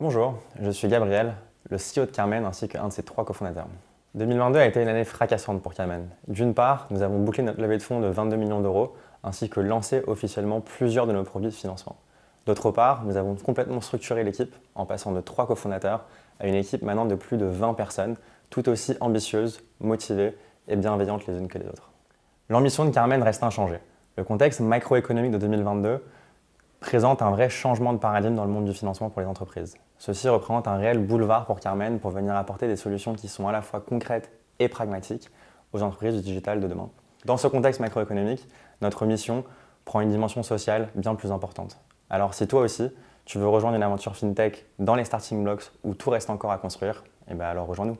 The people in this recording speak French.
Bonjour, je suis Gabriel, le CEO de Carmen ainsi qu'un de ses trois cofondateurs. 2022 a été une année fracassante pour Carmen. D'une part, nous avons bouclé notre levée de fonds de 22 millions d'euros ainsi que lancé officiellement plusieurs de nos produits de financement. D'autre part, nous avons complètement structuré l'équipe en passant de trois cofondateurs à une équipe maintenant de plus de 20 personnes, tout aussi ambitieuses, motivées et bienveillantes les unes que les autres. L'ambition de Carmen reste inchangée. Le contexte macroéconomique de 2022 présente un vrai changement de paradigme dans le monde du financement pour les entreprises. Ceci représente un réel boulevard pour Carmen pour venir apporter des solutions qui sont à la fois concrètes et pragmatiques aux entreprises du digital de demain. Dans ce contexte macroéconomique, notre mission prend une dimension sociale bien plus importante. Alors si toi aussi, tu veux rejoindre une aventure fintech dans les starting blocks où tout reste encore à construire, eh ben, alors rejoins-nous.